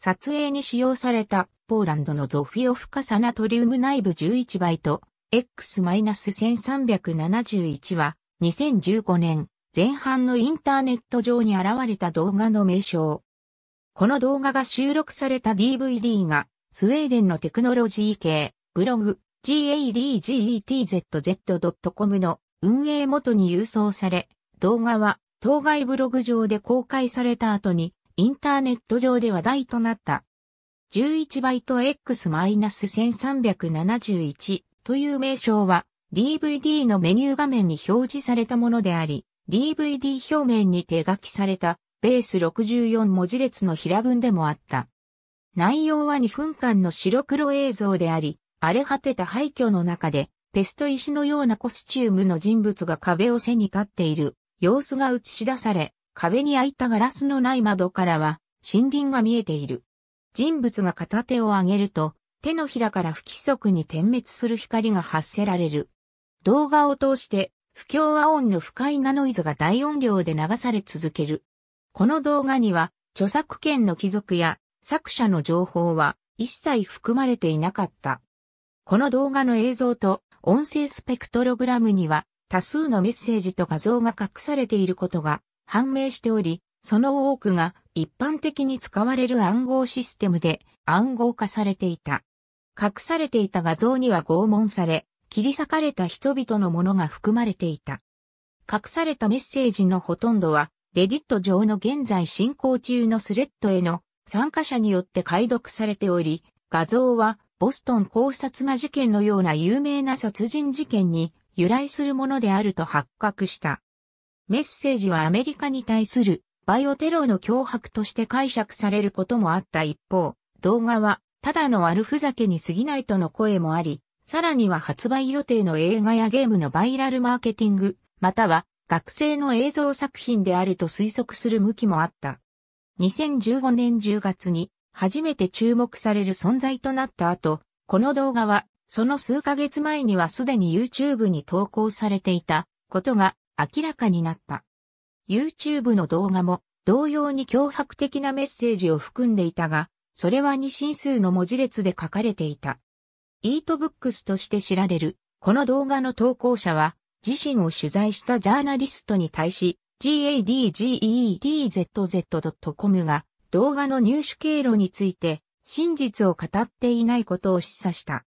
撮影に使用されたポーランドのゾフィオフカサナトリウム内部11倍と X-1371 は2015年前半のインターネット上に現れた動画の名称。この動画が収録された DVD がスウェーデンのテクノロジー系ブログ gadgetzz.com の運営元に郵送され動画は当該ブログ上で公開された後にインターネット上で話題となった。11バイト X-1371 という名称は DVD のメニュー画面に表示されたものであり、DVD 表面に手書きされたベース64文字列の平文でもあった。内容は2分間の白黒映像であり、荒れ果てた廃墟の中で、ペスト石のようなコスチュームの人物が壁を背に立っている様子が映し出され、壁に開いたガラスのない窓からは森林が見えている。人物が片手を上げると、手のひらから不規則に点滅する光が発せられる。動画を通して、不協和音の深いナノイズが大音量で流され続ける。この動画には、著作権の貴族や作者の情報は一切含まれていなかった。この動画の映像と音声スペクトログラムには多数のメッセージと画像が隠されていることが判明しており、その多くが一般的に使われる暗号システムで暗号化されていた。隠されていた画像には拷問され、切り裂かれた人々のものが含まれていた。隠されたメッセージのほとんどは、レディット上の現在進行中のスレッドへの参加者によって解読されており、画像はボストン考察魔事件のような有名な殺人事件に由来するものであると発覚した。メッセージはアメリカに対するバイオテロの脅迫として解釈されることもあった一方、動画はただの悪ふざけに過ぎないとの声もあり、さらには発売予定の映画やゲームのバイラルマーケティング、または学生の映像作品であると推測する向きもあった。2015年10月に初めて注目される存在となった後、この動画はその数ヶ月前にはすでに YouTube に投稿されていたことが明らかになった。YouTube の動画も同様に脅迫的なメッセージを含んでいたが、それは二進数の文字列で書かれていた。イートブックスとして知られる、この動画の投稿者は、自身を取材したジャーナリストに対し、gadgeetzz.com が動画の入手経路について真実を語っていないことを示唆した。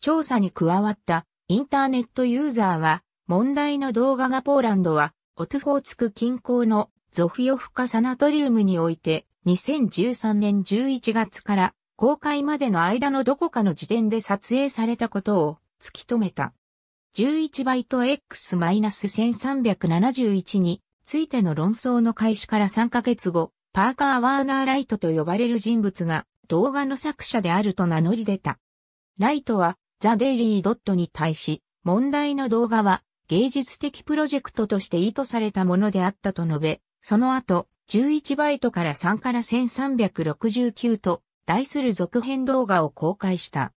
調査に加わったインターネットユーザーは問題の動画がポーランドは、オトフォーツク近郊のゾフィオフカサナトリウムにおいて、2013年11月から公開までの間のどこかの時点で撮影されたことを突き止めた。11バイト X-1371 についての論争の開始から3ヶ月後、パーカー・ワーナー・ライトと呼ばれる人物が動画の作者であると名乗り出た。ライトはザ・デイリー・ドットに対し、問題の動画は芸術的プロジェクトとして意図されたものであったと述べ、その後、11バイトから3から1369と題する続編動画を公開した。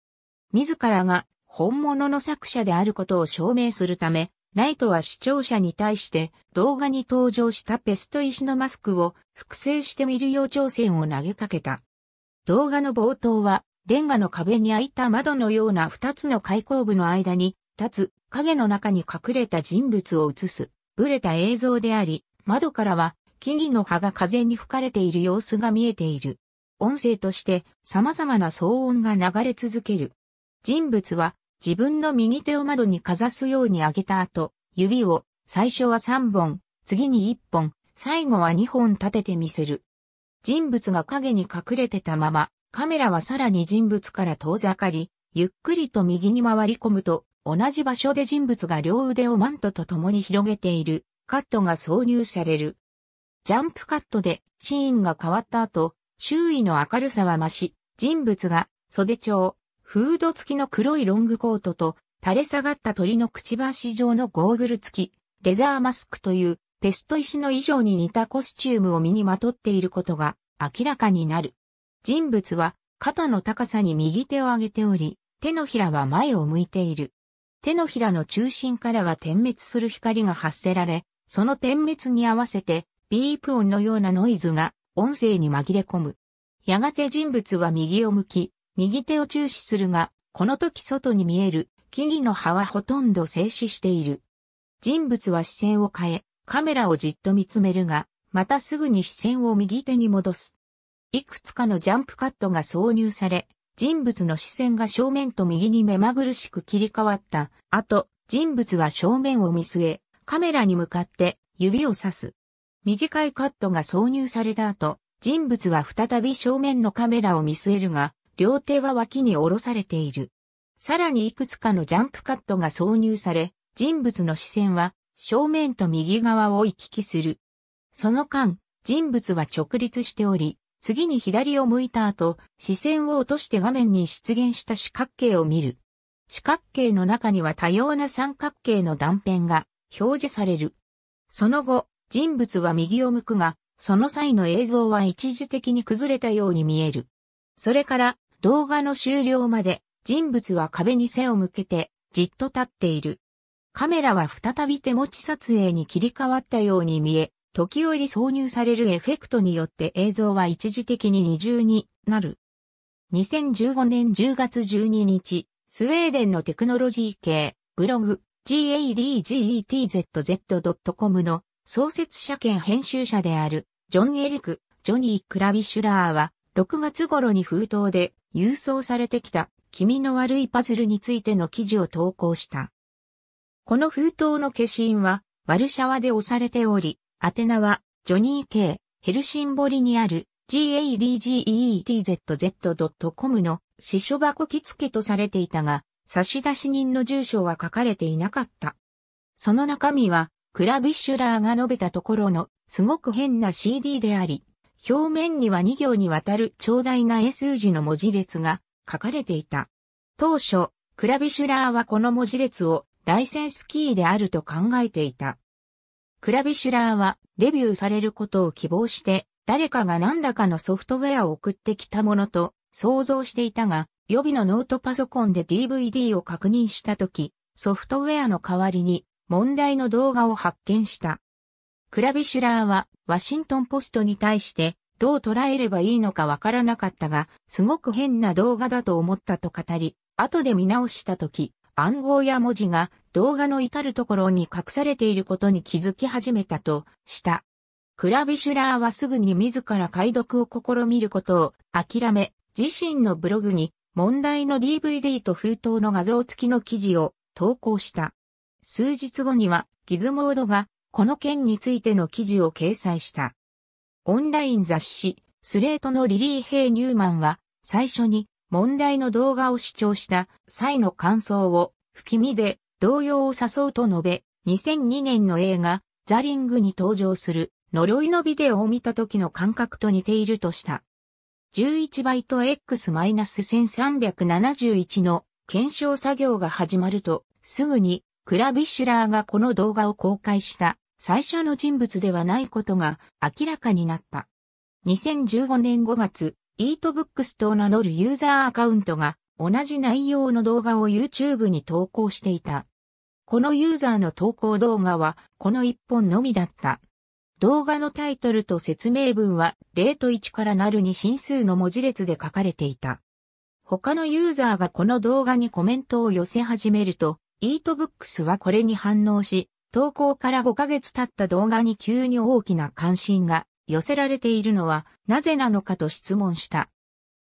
自らが本物の作者であることを証明するため、ライトは視聴者に対して動画に登場したペスト石のマスクを複製してみるよう挑戦を投げかけた。動画の冒頭は、レンガの壁に開いた窓のような2つの開口部の間に立つ影の中に隠れた人物を映す、ブレた映像であり、窓からは木々の葉が風に吹かれている様子が見えている。音声として様々な騒音が流れ続ける。人物は自分の右手を窓にかざすように上げた後、指を最初は3本、次に1本、最後は2本立ててみせる。人物が影に隠れてたまま、カメラはさらに人物から遠ざかり、ゆっくりと右に回り込むと、同じ場所で人物が両腕をマントと共に広げているカットが挿入される。ジャンプカットでシーンが変わった後、周囲の明るさは増し、人物が袖帳、フード付きの黒いロングコートと垂れ下がった鳥のくちばし状のゴーグル付き、レザーマスクというペスト石の以上に似たコスチュームを身にまとっていることが明らかになる。人物は肩の高さに右手を上げており、手のひらは前を向いている。手のひらの中心からは点滅する光が発せられ、その点滅に合わせて、ビープ音のようなノイズが音声に紛れ込む。やがて人物は右を向き、右手を注視するが、この時外に見える木々の葉はほとんど静止している。人物は視線を変え、カメラをじっと見つめるが、またすぐに視線を右手に戻す。いくつかのジャンプカットが挿入され、人物の視線が正面と右に目まぐるしく切り替わった。後、人物は正面を見据え、カメラに向かって指を指す。短いカットが挿入された後、人物は再び正面のカメラを見据えるが、両手は脇に下ろされている。さらにいくつかのジャンプカットが挿入され、人物の視線は正面と右側を行き来する。その間、人物は直立しており、次に左を向いた後、視線を落として画面に出現した四角形を見る。四角形の中には多様な三角形の断片が表示される。その後、人物は右を向くが、その際の映像は一時的に崩れたように見える。それから動画の終了まで人物は壁に背を向けてじっと立っている。カメラは再び手持ち撮影に切り替わったように見え、時折挿入されるエフェクトによって映像は一時的に二重になる。2015年10月12日、スウェーデンのテクノロジー系ブログ gadgetzz.com の創設者兼編集者であるジョン・エリク、ジョニー・クラビシュラーは6月頃に封筒で郵送されてきた君の悪いパズルについての記事を投稿した。この封筒の消印はワルシャワで押されており、アテナは、ジョニー・ケイ、ヘルシンボリにある gadgeetzz.com の支所箱着付けとされていたが、差出人の住所は書かれていなかった。その中身は、クラビッシュラーが述べたところの、すごく変な CD であり、表面には2行にわたる長大な S 数字の文字列が書かれていた。当初、クラビシュラーはこの文字列をライセンスキーであると考えていた。クラビシュラーはレビューされることを希望して誰かが何らかのソフトウェアを送ってきたものと想像していたが予備のノートパソコンで DVD を確認したときソフトウェアの代わりに問題の動画を発見した。クラビシュラーはワシントンポストに対してどう捉えればいいのかわからなかったが、すごく変な動画だと思ったと語り、後で見直したとき、暗号や文字が動画の至るところに隠されていることに気づき始めたとした。クラビシュラーはすぐに自ら解読を試みることを諦め、自身のブログに問題の DVD と封筒の画像付きの記事を投稿した。数日後にはギズモードがこの件についての記事を掲載した。オンライン雑誌スレートのリリー・ヘイ・ニューマンは最初に問題の動画を視聴した際の感想を、不気味で動揺を誘うと述べ、2002年の映画、ザリングに登場する呪いのビデオを見た時の感覚と似ているとした。11バイト X-1371 の検証作業が始まると、すぐにクラビシュラーがこの動画を公開した最初の人物ではないことが明らかになった。2015年5月、イートブックスと名乗るユーザーアカウントが同じ内容の動画を YouTube に投稿していた。このユーザーの投稿動画はこの1本のみだった。動画のタイトルと説明文は0と1からなるに進数の文字列で書かれていた。他のユーザーがこの動画にコメントを寄せ始めると、イートブックスはこれに反応し、投稿から5ヶ月経った動画に急に大きな関心が寄せられているのはなぜなのかと質問した。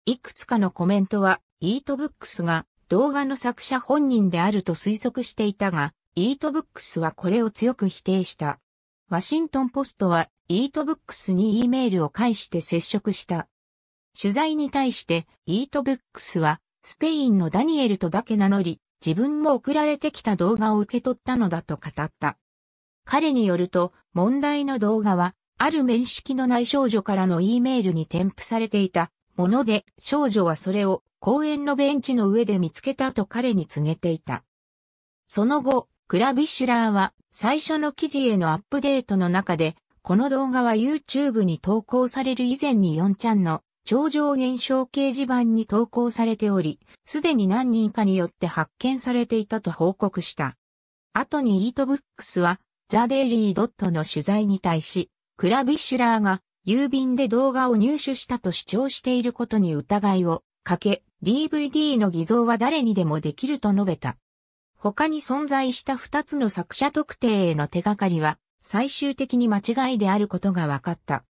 いくつかのコメントは、イートブックスが動画の作者本人であると推測していたが、イートブックスはこれを強く否定した。ワシントンポストは、イートブックスに E メールを介して接触した。取材に対して、イートブックスは、スペインのダニエルとだけ名乗り、自分も送られてきた動画を受け取ったのだと語った。彼によると、問題の動画は、ある面識のない少女からの E メールに添付されていたもので、少女はそれを公園のベンチの上で見つけたと彼に告げていた。その後、クラビシュラーは最初の記事へのアップデートの中で、この動画は YouTube に投稿される以前に4ちゃんの超常現象掲示板に投稿されており、すでに何人かによって発見されていたと報告した。後にイートブックスはザ・デイリー・ドットの取材に対し、クラビシュラーが郵便で動画を入手したと主張していることに疑いをかけ、DVD の偽造は誰にでもできると述べた。他に存在した二つの作者特定への手がかりは、最終的に間違いであることが分かった。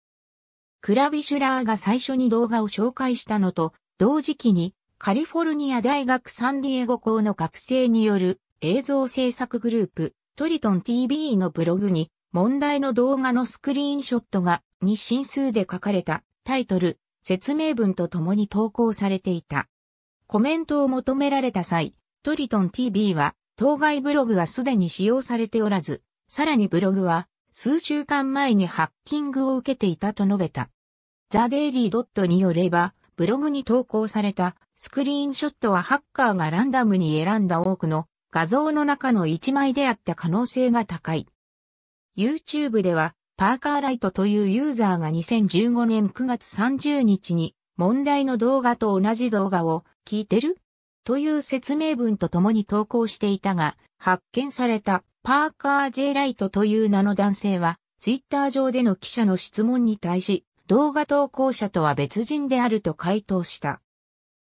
クラビシュラーが最初に動画を紹介したのと、同時期にカリフォルニア大学サンディエゴ校の学生による映像制作グループトリトン TV のブログに問題の動画のスクリーンショットが日進数で書かれたタイトル、説明文と共に投稿されていた。コメントを求められた際、トリトン TV は当該ブログはすでに使用されておらず、さらにブログは数週間前にハッキングを受けていたと述べた。ザ・デイリー・ドットによれば、ブログに投稿されたスクリーンショットはハッカーがランダムに選んだ多くの画像の中の1枚であった可能性が高い。YouTube では、パーカーライトというユーザーが2015年9月30日に、問題の動画と同じ動画を、聞いてるという説明文と共に投稿していたが、発見されたパーカー・ジェイ・ライトという名の男性は、ツイッター上での記者の質問に対し、動画投稿者とは別人であると回答した。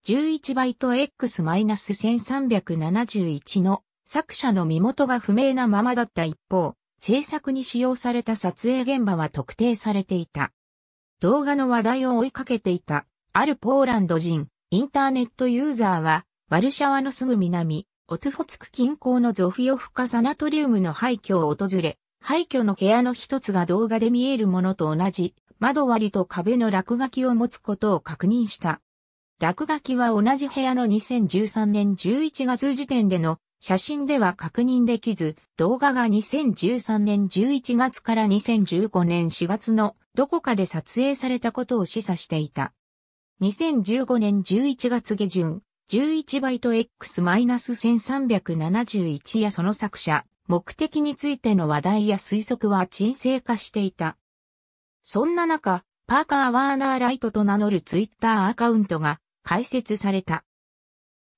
11バイト X-1371 の作者の身元が不明なままだった一方、制作に使用された撮影現場は特定されていた。動画の話題を追いかけていた、あるポーランド人、インターネットユーザーは、ワルシャワのすぐ南、オトフォツク近郊のゾフィオフカサナトリウムの廃墟を訪れ、廃墟の部屋の一つが動画で見えるものと同じ、窓割りと壁の落書きを持つことを確認した。落書きは同じ部屋の2013年11月時点での写真では確認できず、動画が2013年11月から2015年4月のどこかで撮影されたことを示唆していた。2015年11月下旬、11バイト X-1371 やその作者、目的についての話題や推測は沈静化していた。そんな中、パーカー・ワーナー・ライトと名乗るツイッターアカウントが開設された。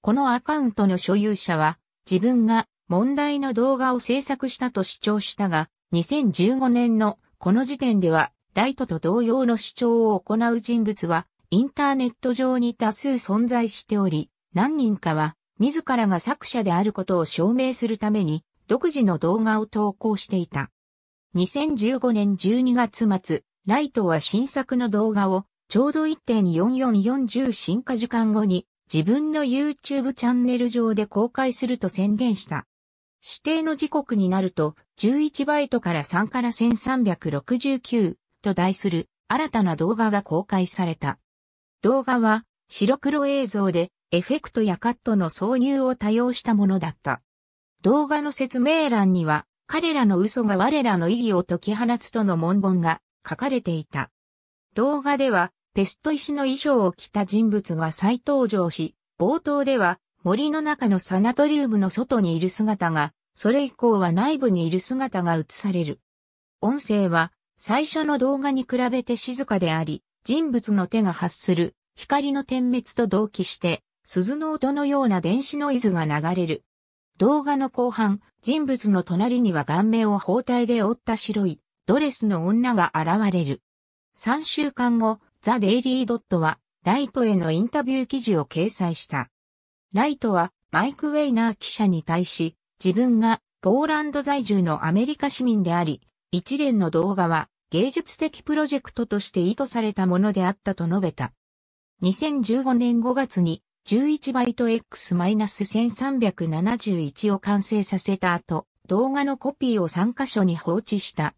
このアカウントの所有者は自分が問題の動画を制作したと主張したが、2015年のこの時点では、ライトと同様の主張を行う人物は、インターネット上に多数存在しており、何人かは、自らが作者であることを証明するために、独自の動画を投稿していた。2015年12月末、ライトは新作の動画を、ちょうど1.4440進化時間後に自分の YouTube チャンネル上で公開すると宣言した。指定の時刻になると、11バイトから3から1369と題する新たな動画が公開された。動画は白黒映像でエフェクトやカットの挿入を多用したものだった。動画の説明欄には彼らの嘘が我らの意義を解き放つとの文言が書かれていた。動画ではペスト石の衣装を着た人物が再登場し、冒頭では森の中のサナトリウムの外にいる姿が、それ以降は内部にいる姿が映される。音声は最初の動画に比べて静かであり、人物の手が発する光の点滅と同期して、鈴の音のような電子ノイズが流れる。動画の後半、人物の隣には顔面を包帯で覆った白いドレスの女が現れる。3週間後、ザ・デイリー・ドットは、ライトへのインタビュー記事を掲載した。ライトは、マイク・ウェイナー記者に対し、自分がポーランド在住のアメリカ市民であり、一連の動画は芸術的プロジェクトとして意図されたものであったと述べた。2015年5月に11バイト X-1371 を完成させた後、動画のコピーを3箇所に放置した。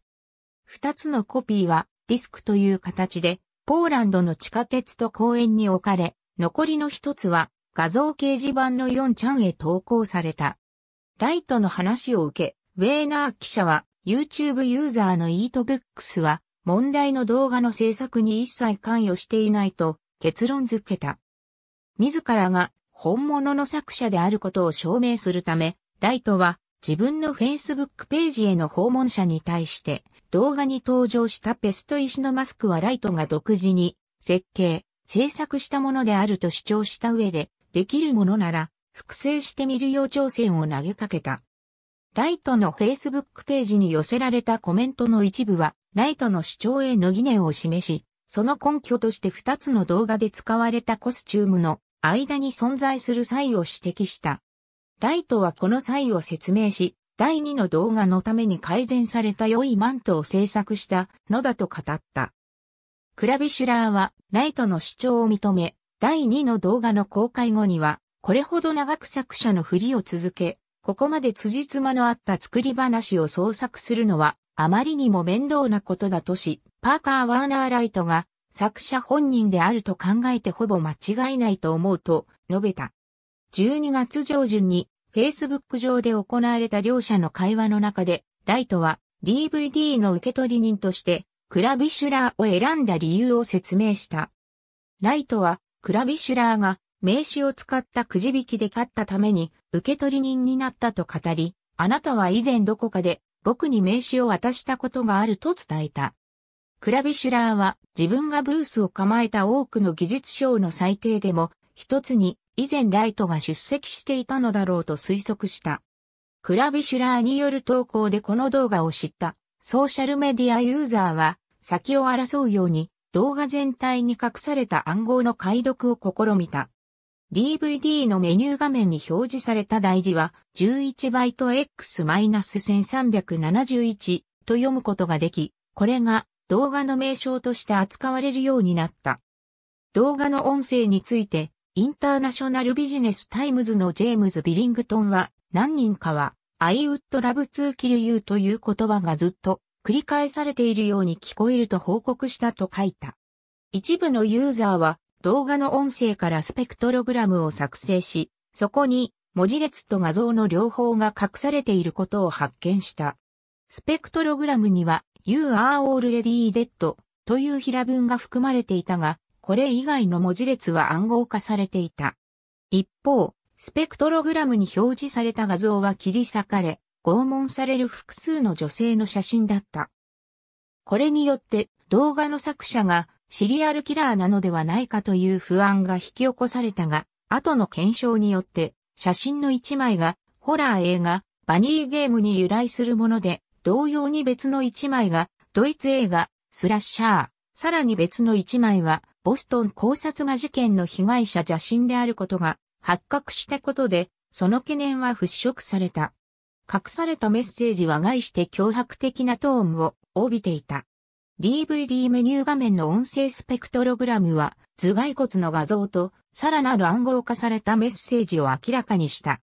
2つのコピーはディスクという形でポーランドの地下鉄と公園に置かれ、残りの一つは画像掲示板の4ちゃんへ投稿された。ライトの話を受け、ウェーナー記者は YouTube ユーザーのイートブックスは問題の動画の制作に一切関与していないと結論付けた。自らが本物の作者であることを証明するため、ライトは自分の Facebook ページへの訪問者に対して、動画に登場したペスト石のマスクはライトが独自に設計、制作したものであると主張した上で、できるものなら複製してみるよう挑戦を投げかけた。ライトの Facebook ページに寄せられたコメントの一部は、ライトの主張への疑念を示し、その根拠として2つの動画で使われたコスチュームの間に存在する際を指摘した。ライトはこの際を説明し、第2の動画のために改善された良いマントを制作したのだと語った。クラビシュラーはライトの主張を認め、第2の動画の公開後には、これほど長く作者のふりを続け、ここまで辻褄のあった作り話を創作するのは、あまりにも面倒なことだとし、パーカー・ワーナー・ライトが作者本人であると考えてほぼ間違いないと思うと述べた。12月上旬に Facebook 上で行われた両者の会話の中で、ライトは DVD の受取人としてクラビシュラーを選んだ理由を説明した。ライトはクラビシュラーが名刺を使ったくじ引きで勝ったために受取人になったと語り、あなたは以前どこかで僕に名刺を渡したことがあると伝えた。クラビシュラーは自分がブースを構えた多くの技術賞の最低でも一つに以前ライトが出席していたのだろうと推測した。クラビシュラーによる投稿でこの動画を知ったソーシャルメディアユーザーは先を争うように動画全体に隠された暗号の解読を試みた。DVD のメニュー画面に表示された大字は11バイト X-1371 と読むことができ、これが動画の名称として扱われるようになった。動画の音声についてインターナショナルビジネスタイムズのジェームズ・ビリングトンは何人かはアイウッドラブツーキルユーという言葉がずっと繰り返されているように聞こえると報告したと書いた。一部のユーザーは動画の音声からスペクトログラムを作成し、そこに文字列と画像の両方が隠されていることを発見した。スペクトログラムには You are already dead という平文が含まれていたが、これ以外の文字列は暗号化されていた。一方、スペクトログラムに表示された画像は切り裂かれ、拷問される複数の女性の写真だった。これによって動画の作者がシリアルキラーなのではないかという不安が引き起こされたが、後の検証によって写真の一枚がホラー映画バニーゲームに由来するもので、同様に別の一枚がドイツ映画スラッシャー、さらに別の一枚はボストン考察魔事件の被害者邪神であることが発覚したことで、その懸念は払拭された。隠されたメッセージは概して脅迫的なトーンを帯びていた。DVD メニュー画面の音声スペクトログラムは頭蓋骨の画像とさらなる暗号化されたメッセージを明らかにした。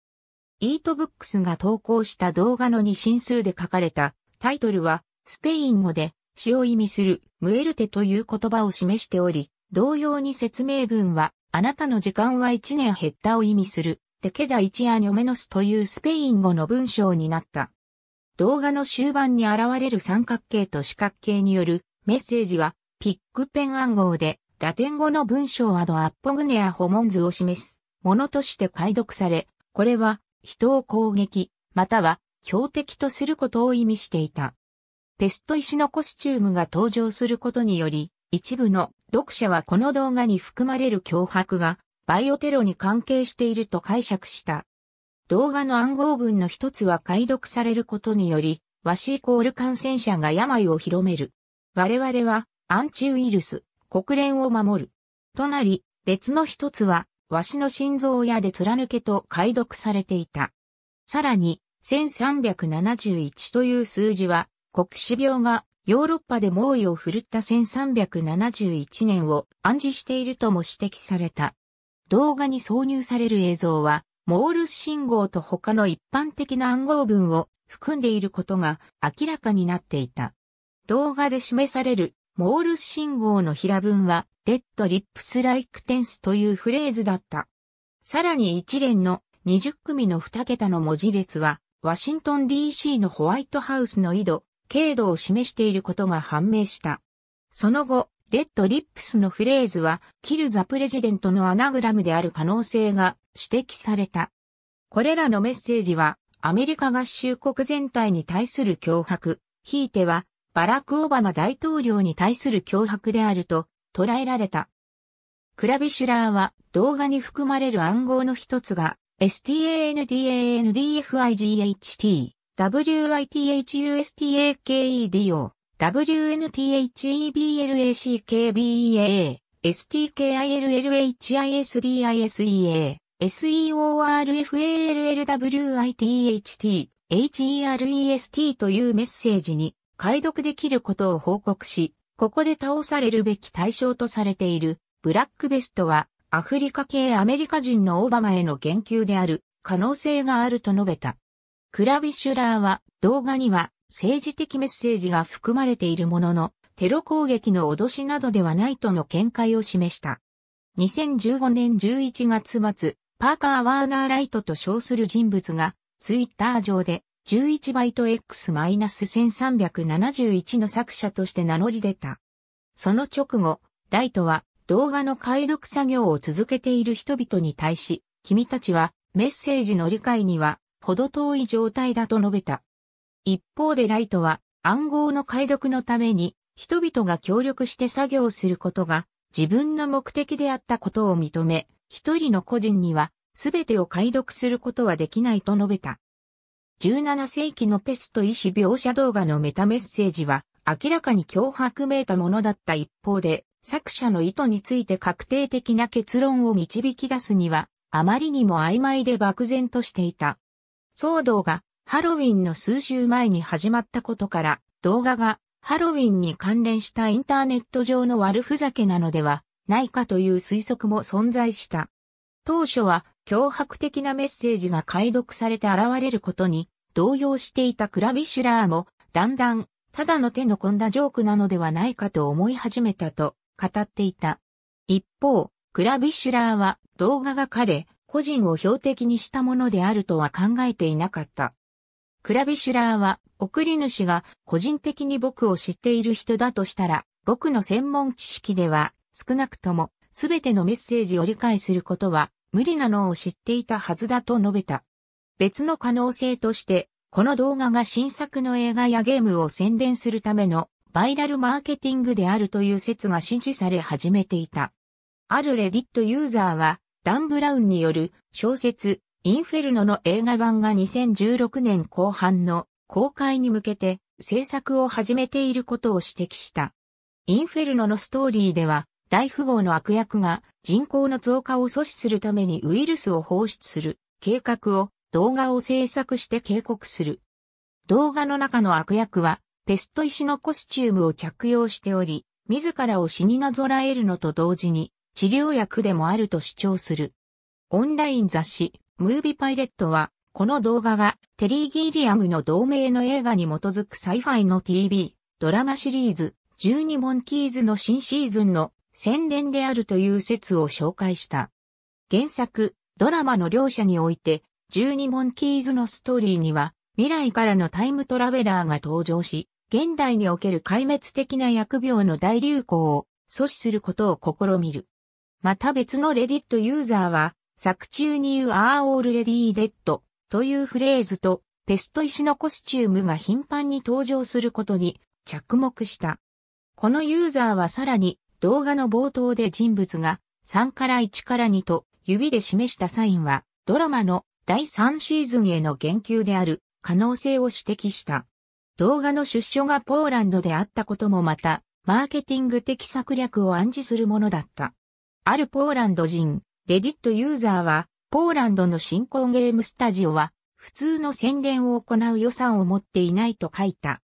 イートブックスが投稿した動画の2進数で書かれたタイトルはスペイン語で詩を意味するムエルテという言葉を示しており、同様に説明文は、あなたの時間は1年減ったを意味する、テケダ一アニョメノスというスペイン語の文章になった。動画の終盤に現れる三角形と四角形によるメッセージは、ピックペン暗号で、ラテン語の文章アドアッポグネアホモンズを示すものとして解読され、これは人を攻撃、または標的とすることを意味していた。ペスト石のコスチュームが登場することにより、一部の読者はこの動画に含まれる脅迫が、バイオテロに関係していると解釈した。動画の暗号文の一つは解読されることにより、ワシイコール感染者が病を広める。我々は、アンチウイルス、国連を守る。となり、別の一つは、わしの心臓やで貫けと解読されていた。さらに、1371という数字は、国死病がヨーロッパで猛威を振るった1371年を暗示しているとも指摘された。動画に挿入される映像は、モールス信号と他の一般的な暗号文を含んでいることが明らかになっていた。動画で示されるモールス信号の平文は、デッドリップスライクテンスというフレーズだった。さらに一連の20組の2桁の文字列は、ワシントン DC のホワイトハウスの井戸、軽度を示していることが判明した。その後、レッドリップスのフレーズは、キル・ザ・プレジデントのアナグラムである可能性が指摘された。これらのメッセージは、アメリカ合衆国全体に対する脅迫、ひいては、バラク・オバマ大統領に対する脅迫であると捉えられた。クラビシュラーは動画に含まれる暗号の一つが STANDANDFIGHT WITHUSTAKEDO、WNTHEBLACKBEA、STKILLHISDISEA、SEORFALLWITHT、HEREST というメッセージに解読できることを報告し、ここで倒されるべき対象とされているブラックベストはアフリカ系アメリカ人のオバマへの言及である可能性があると述べた。クラビシュラーは動画には政治的メッセージが含まれているものの、テロ攻撃の脅しなどではないとの見解を示した。2015年11月末、パーカー・ワーナー・ライトと称する人物が、ツイッター上で11バイト X-1371 の作者として名乗り出た。その直後、ライトは動画の解読作業を続けている人々に対し、君たちはメッセージの理解にはほど遠い状態だと述べた。一方でライトは暗号の解読のために人々が協力して作業することが自分の目的であったことを認め、一人の個人には全てを解読することはできないと述べた。17世紀のペスト医師描写動画のメタメッセージは明らかに脅迫めいたものだった一方で、作者の意図について確定的な結論を導き出すには、あまりにも曖昧で漠然としていた。騒動がハロウィンの数週前に始まったことから動画がハロウィンに関連したインターネット上の悪ふざけなのではないかという推測も存在した。当初は脅迫的なメッセージが解読されて現れることに動揺していたクラビシュラーもだんだんただの手の込んだジョークなのではないかと思い始めたと語っていた。一方、クラビシュラーは動画が彼、個人を標的にしたものであるとは考えていなかった。クラビシュラーは、送り主が個人的に僕を知っている人だとしたら、僕の専門知識では、少なくとも、すべてのメッセージを理解することは、無理なのを知っていたはずだと述べた。別の可能性として、この動画が新作の映画やゲームを宣伝するためのバイラルマーケティングであるという説が支持され始めていた。あるレディットユーザーは、ダン・ブラウンによる小説インフェルノの映画版が2016年後半の公開に向けて制作を始めていることを指摘した。インフェルノのストーリーでは大富豪の悪役が人口の増加を阻止するためにウイルスを放出する計画を動画を制作して警告する。動画の中の悪役はペスト石のコスチュームを着用しており、自らを死になぞらえるのと同時に治療薬でもあると主張する。オンライン雑誌、ムービーパイレットは、この動画がテリー・ギリアムの同名の映画に基づくサイファイの TV、ドラマシリーズ、12モンキーズの新シーズンの宣伝であるという説を紹介した。原作、ドラマの両者において、12モンキーズのストーリーには、未来からのタイムトラベラーが登場し、現代における壊滅的な薬病の大流行を阻止することを試みる。また別のレディットユーザーは、作中に You are already dead というフレーズと、ペスト石のコスチュームが頻繁に登場することに着目した。このユーザーはさらに動画の冒頭で人物が3から1から2と指で示したサインはドラマの第3シーズンへの言及である可能性を指摘した。動画の出所がポーランドであったこともまたマーケティング的策略を暗示するものだった。あるポーランド人、レディットユーザーは、ポーランドの新婚ゲームスタジオは、普通の宣伝を行う予算を持っていないと書いた。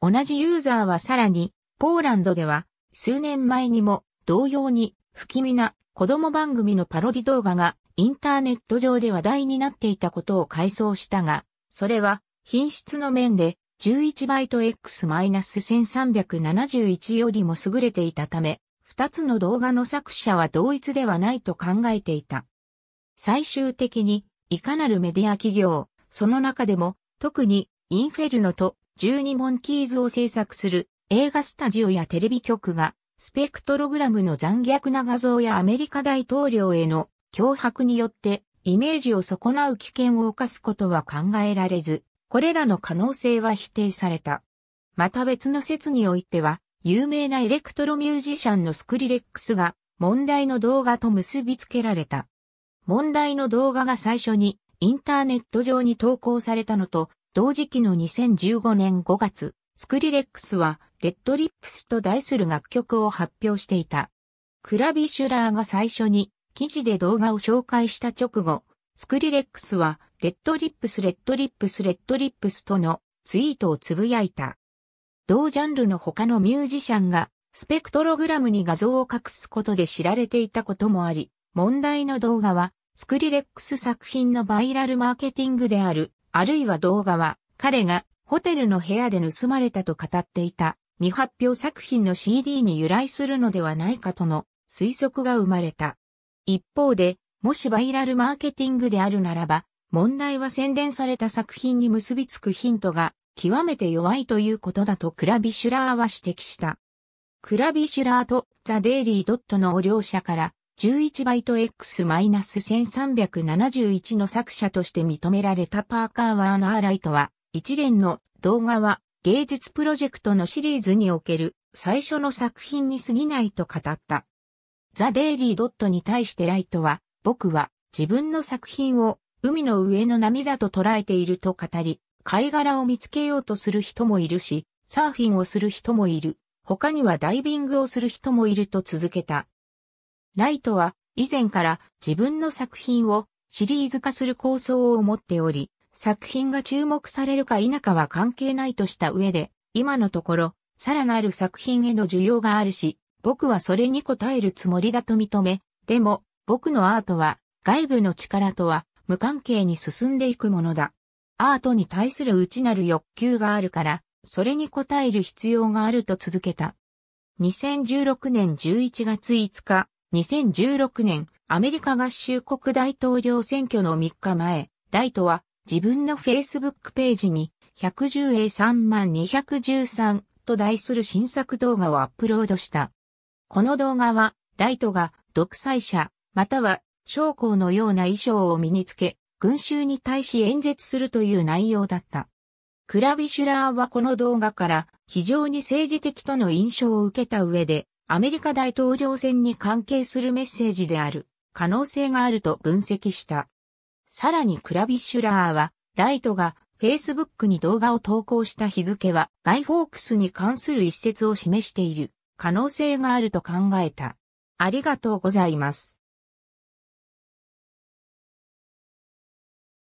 同じユーザーはさらに、ポーランドでは、数年前にも、同様に、不気味な子供番組のパロディ動画が、インターネット上で話題になっていたことを回想したが、それは、品質の面で、11バイト X-1371 よりも優れていたため、二つの動画の作者は同一ではないと考えていた。最終的に、いかなるメディア企業、その中でも、特に、インフェルノと12モンキーズを制作する映画スタジオやテレビ局が、スペクトログラムの残虐な画像やアメリカ大統領への脅迫によってイメージを損なう危険を犯すことは考えられず、これらの可能性は否定された。また別の説においては、有名なエレクトロミュージシャンのスクリレックスが問題の動画と結びつけられた。問題の動画が最初にインターネット上に投稿されたのと同時期の2015年5月、スクリレックスはレッドリップスと題する楽曲を発表していた。クラビシュラーが最初に記事で動画を紹介した直後、スクリレックスはレッドリップスレッドリップスレッドリップスとのツイートをつぶやいた。同ジャンルの他のミュージシャンが、スペクトログラムに画像を隠すことで知られていたこともあり、問題の動画は、スクリレックス作品のバイラルマーケティングである、あるいは動画は、彼がホテルの部屋で盗まれたと語っていた未発表作品の CD に由来するのではないかとの推測が生まれた。一方で、もしバイラルマーケティングであるならば、問題は宣伝された作品に結びつくヒントが極めて弱いということだとクラビシュラーは指摘した。クラビシュラーとザ・デイリー・ドットの両者から11バイト X-1371 の作者として認められたパーカー・ワーナー・ライトは一連の動画は芸術プロジェクトのシリーズにおける最初の作品に過ぎないと語った。ザ・デイリー・ドットに対してライトは僕は自分の作品を海の上の波だと捉えていると語り、貝殻を見つけようとする人もいるし、サーフィンをする人もいる。他にはダイビングをする人もいると続けた。ライトは以前から自分の作品をシリーズ化する構想を持っており、作品が注目されるか否かは関係ないとした上で、今のところ、さらなる作品への需要があるし、僕はそれに応えるつもりだと認め、でも、僕のアートは、外部の力とは無関係に進んでいくものだ。アートに対する内なる欲求があるから、それに応える必要があると続けた。2016年11月5日、2016年アメリカ合衆国大統領選挙の3日前、ライトは自分の Facebook ページに 110A3213 と題する新作動画をアップロードした。この動画は、ライトが独裁者、または将校のような衣装を身につけ、群衆に対し演説するという内容だった。クラビシュラーはこの動画から非常に政治的との印象を受けた上で、アメリカ大統領選に関係するメッセージである可能性があると分析した。さらにクラビシュラーは、ライトが Facebook に動画を投稿した日付はガイ・フォークスに関する一節を示している可能性があると考えた。ありがとうございます。